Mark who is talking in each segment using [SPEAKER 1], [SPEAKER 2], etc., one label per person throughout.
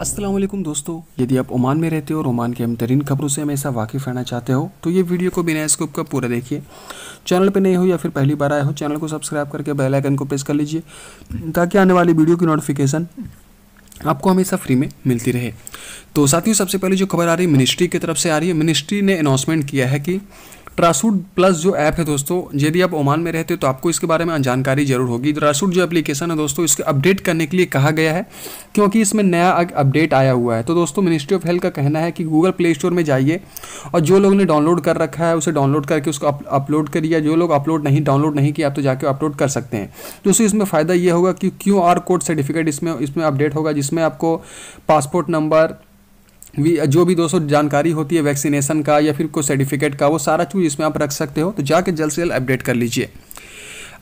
[SPEAKER 1] असलम दोस्तों यदि आप ओमान में रहते हो और ओमान के अहम तरीन खबरों से हमेशा वाकिफ़ रहना चाहते हो तो ये वीडियो को बिना स्कोप का पूरा देखिए चैनल पर नए हो या फिर पहली बार आए हो चैनल को सब्सक्राइब करके बेल आइकन को प्रेस कर लीजिए ताकि आने वाली वीडियो की नोटिफिकेशन आपको हमेशा फ्री में मिलती रहे तो साथियों सबसे पहले जो खबर आ रही है मिनिस्ट्री की तरफ से आ रही है मिनिस्ट्री ने अनाउंसमेंट किया है कि ट्रासूट प्लस जो ऐप है दोस्तों यदि आप ओमान में रहते हो तो आपको इसके बारे में जानकारी जरूर होगी ट्रासूट जो एप्लीकेशन है दोस्तों इसके अपडेट करने के लिए कहा गया है क्योंकि इसमें नया अपडेट आया हुआ है तो दोस्तों मिनिस्ट्री ऑफ हेल्थ का कहना है कि गूगल प्ले स्टोर में जाइए और जो लोग ने डाउनलोड कर रखा है उसे डाउनलोड करके उसको अपलोड करिए जो लोग अपलोड नहीं डाउनलोड नहीं किया तो जाकर अपलोड कर सकते हैं दोस्तों इसमें फ़ायदा ये होगा कि क्यू कोड सर्टिफिकेट इसमें इसमें अपडेट होगा जिसमें आपको पासपोर्ट नंबर जो भी दोस्तों जानकारी होती है वैक्सीनेशन का या फिर कोई सर्टिफिकेट का वो सारा चीज़ इसमें आप रख सकते हो तो जाके जल्द से जल्द अपडेट कर लीजिए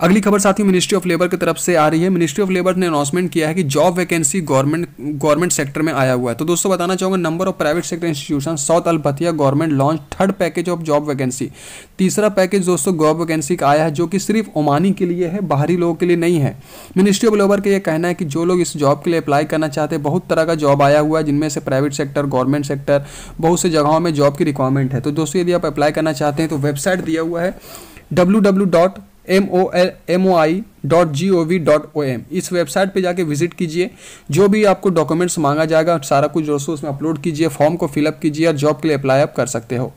[SPEAKER 1] अगली खबर साथियों मिनिस्ट्री ऑफ लेबर की तरफ से आ रही है मिनिस्ट्री ऑफ लेबर ने अनाउंसमेंट किया है कि job vacancy government government sector में आया हुआ है तो दोस्तों बताना चाहूँगा number of private sector institution south Al Batinah government launch third package of job vacancy तीसरा पैकेज दोस्तों जॉब वैकेंसी का आया है जो कि सिर्फ ओमानी के लिए है बाहरी लोगों के लिए नहीं है मिनिस्ट्री ऑफ लेबर का यह कहना है कि जो लोग इस जॉब के लिए अप्लाई करना चाहते हैं बहुत तरह का जॉब आया हुआ है जिनमें से प्राइवेट सेक्टर गवर्नमेंट सेक्टर बहुत से जगहों में जॉब की रिक्वायरमेंट है तो दोस्तों यदि आप अप्लाई करना चाहते हैं तो वेबसाइट दिया हुआ है W M O L M O I dot G O V dot O M इस वेबसाइट पे जाके विजिट कीजिए जो भी आपको डॉक्यूमेंट्स मांगा जाएगा सारा कुछ जो उसमें अपलोड कीजिए फॉर्म को फिलअप कीजिए और जॉब के लिए अप्लाई आप कर सकते हो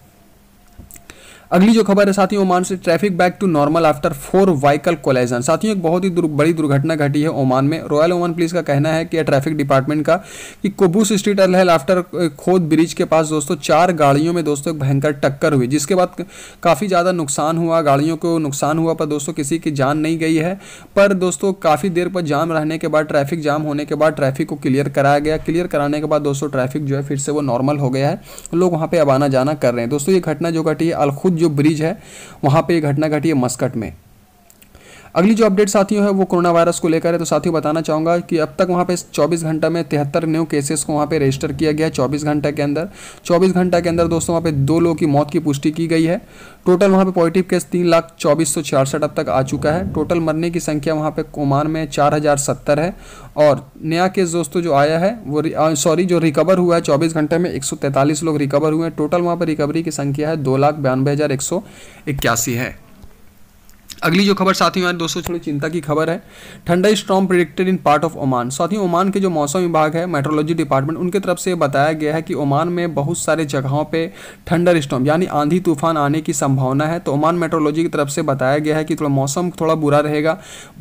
[SPEAKER 1] अगली जो खबर है साथियों ओमान से traffic back to normal after four vehicle collision साथियों एक बहुत ही दुर, बड़ी दुर्घटना घटी है ओमान में रॉयल ओमान पुलिस का कहना है कि ट्रैफिक डिपार्टमेंट का कि Qaboos street Al Hail after Khoudh bridge के पास दोस्तों चार गाड़ियों में दोस्तों एक भयंकर टक्कर हुई जिसके बाद काफ़ी ज़्यादा नुकसान हुआ गाड़ियों को नुकसान हुआ पर दोस्तों किसी की जान नहीं गई है पर दोस्तों काफ़ी देर पर जाम रहने के बाद ट्रैफिक जाम होने के बाद ट्रैफिक को क्लियर कराया गया क्लियर कराने के बाद दोस्तों ट्रैफिक जो है फिर से वो नॉर्मल हो गया है लोग वहाँ पर अब आना जाना कर रहे हैं दोस्तों ये घटना जो घटी है अलखुद जो ब्रिज है वहाँ पर यह घटना घटी है मस्कट में अगली जो अपडेट साथियों है वो कोरोना वायरस को लेकर है तो साथियों बताना चाहूँगा कि अब तक वहाँ पे 24 घंटा में तिहत्तर न्यू केसेस को वहाँ पे रजिस्टर किया गया है 24 घंटा के अंदर 24 घंटा के अंदर दोस्तों वहाँ पे दो लोगों की मौत की पुष्टि की गई है टोटल वहाँ पे पॉजिटिव केस तीन लाख चौबीस सौ छियासठ अब तक आ चुका है टोटल मरने की संख्या वहाँ पर कोमान में चार हज़ार सत्तर है और नया केस दोस्तों जो आया है वो सॉरी जो रिकवर हुआ है चौबीस घंटे में एक सौ तैंतालीस लोग रिकवर हुए हैं टोटल वहाँ पर रिकवरी की संख्या है दो लाख बयानवे हज़ार एक सौ इक्यासी है अगली जो खबर साथियों यार दोस्तों थोड़ी चिंता की खबर है thunderstorm predicted in part of Oman साथियों ओमान के जो मौसम विभाग है मेट्रोलॉजी डिपार्टमेंट उनके तरफ से बताया गया है कि ओमान में बहुत सारे जगहों पे ठंडर स्टॉम यानी आंधी तूफान आने की संभावना है तो ओमान मेट्रोलॉजी की तरफ से बताया गया है कि थोड़ा मौसम थोड़ा बुरा रहेगा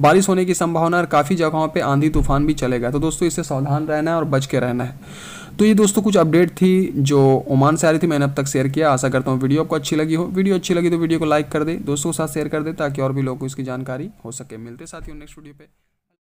[SPEAKER 1] बारिश होने की संभावना और काफ़ी जगहों पर आंधी तूफान भी चलेगा तो दोस्तों इससे सावधान रहना है और बच के रहना है तो ये दोस्तों कुछ अपडेट थी जो ओमान से आ रही थी मैंने अब तक शेयर किया आशा करता हूँ वीडियो आपको अच्छी लगी हो वीडियो अच्छी लगी तो वीडियो को लाइक कर दे दोस्तों के साथ शेयर कर दे ताकि और भी लोगों को इसकी जानकारी हो सके मिलते साथियों नेक्स्ट वीडियो पर